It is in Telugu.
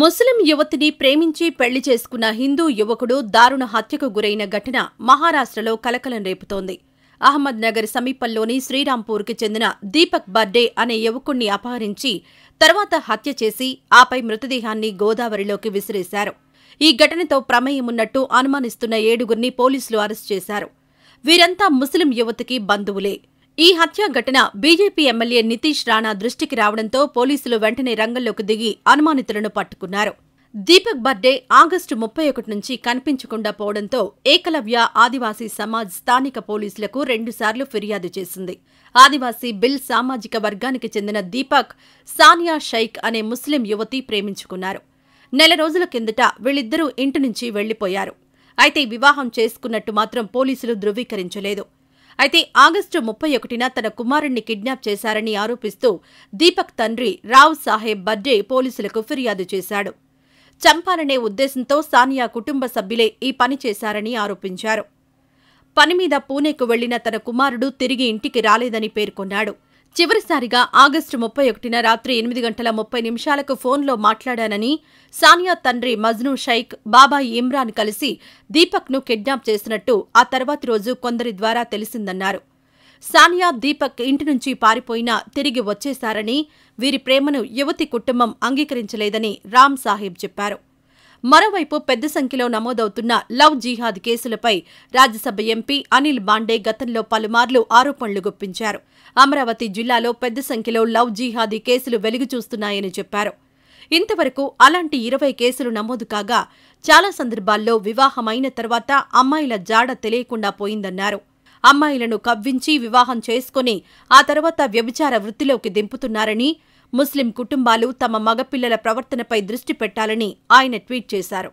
ముస్లిం యువతిని ప్రేమించి పెళ్లి చేసుకున్న హిందూ యువకుడు దారుణ హత్యకు గురైన ఘటన మహారాష్ట్రలో కలకలం రేపుతోంది అహ్మద్ నగర్ సమీపంలోని శ్రీరాంపూర్కి చెందిన దీపక్ బర్డే అనే యువకుణ్ణి అపహరించి తర్వాత హత్య చేసి ఆపై మృతదేహాన్ని గోదావరిలోకి విసిరేశారు ఈ ఘటనతో ప్రమేయమున్నట్టు అనుమానిస్తున్న ఏడుగురిని పోలీసులు అరెస్ట్ చేశారు వీరంతా ముస్లిం యువతికి బంధువులే ఈ హత్యా ఘటన బీజేపీ ఎమ్మెల్యే నితీష్ రాణా దృష్టికి రావడంతో పోలీసులు వెంటనే రంగంలోకి దిగి అనుమానితులను పట్టుకున్నారు దీపక్ బర్డే ఆగస్టు ముప్పై ఒకటి నుంచి కనిపించకుండా పోవడంతో ఏకలవ్య ఆదివాసీ సమాజ్ స్థానిక పోలీసులకు రెండుసార్లు ఫిర్యాదు చేసింది ఆదివాసీ బిల్ సామాజిక వర్గానికి చెందిన దీపక్ సానియా షైక్ అనే ముస్లిం యువతి ప్రేమించుకున్నారు నెల రోజుల కిందట వీళ్ళిద్దరూ ఇంటి నుంచి వెళ్లిపోయారు అయితే వివాహం చేసుకున్నట్టు మాత్రం పోలీసులు ధృవీకరించలేదు అయితే ఆగస్టు ముప్పై ఒకటిన తన కుమారుణ్ణి కిడ్నాప్ చేశారని ఆరోపిస్తూ దీపక్ తండ్రి రావ్ సాహెబ్ బర్డే పోలీసులకు ఫిర్యాదు చేశాడు చంపాలనే ఉద్దేశంతో సానియా కుటుంబ సభ్యులే ఈ పని చేశారని ఆరోపించారు పనిమీద పూణేకు వెళ్లిన తన కుమారుడు తిరిగి ఇంటికి రాలేదని పేర్కొన్నాడు చివరిసారిగా ఆగస్టు ముప్పై ఒకటిన రాత్రి ఎనిమిది గంటల ముప్పై నిమిషాలకు ఫోన్లో మాట్లాడానని సానియా తండ్రి మజ్నూ షైక్ బాబాయి ఇమ్రాన్ కలిసి దీపక్ను కిడ్నాప్ చేసినట్టు ఆ తర్వాతి రోజు కొందరి ద్వారా తెలిసిందన్నారు సానియా దీపక్ ఇంటి నుంచి పారిపోయినా తిరిగి వచ్చేశారని వీరి ప్రేమను యువతి కుటుంబం అంగీకరించలేదని రామ్ సాహెబ్ చెప్పారు మరోవైపు పెద్ద సంఖ్యలో నమోదవుతున్న లవ్ జీహాద్ కేసులపై రాజ్యసభ ఎంపీ అనిల్ బాండే గతంలో పలుమార్లు ఆరోపణలు గుప్పించారు అమరావతి జిల్లాలో పెద్ద సంఖ్యలో లవ్ జిహాదీ కేసులు వెలుగుచూస్తున్నాయని చెప్పారు ఇంతవరకు అలాంటి ఇరవై కేసులు నమోదు కాగా చాలా సందర్భాల్లో వివాహమైన తర్వాత అమ్మాయిల జాడ తెలియకుండా పోయిందన్నారు అమ్మాయిలను కవ్వించి వివాహం చేసుకుని ఆ తర్వాత వ్యభిచార వృత్తిలోకి దింపుతున్నారని ముస్లిం కుటుంబాలు తమ మగపిల్లల ప్రవర్తనపై దృష్టి పెట్టాలని ఆయన ట్వీట్ చేశారు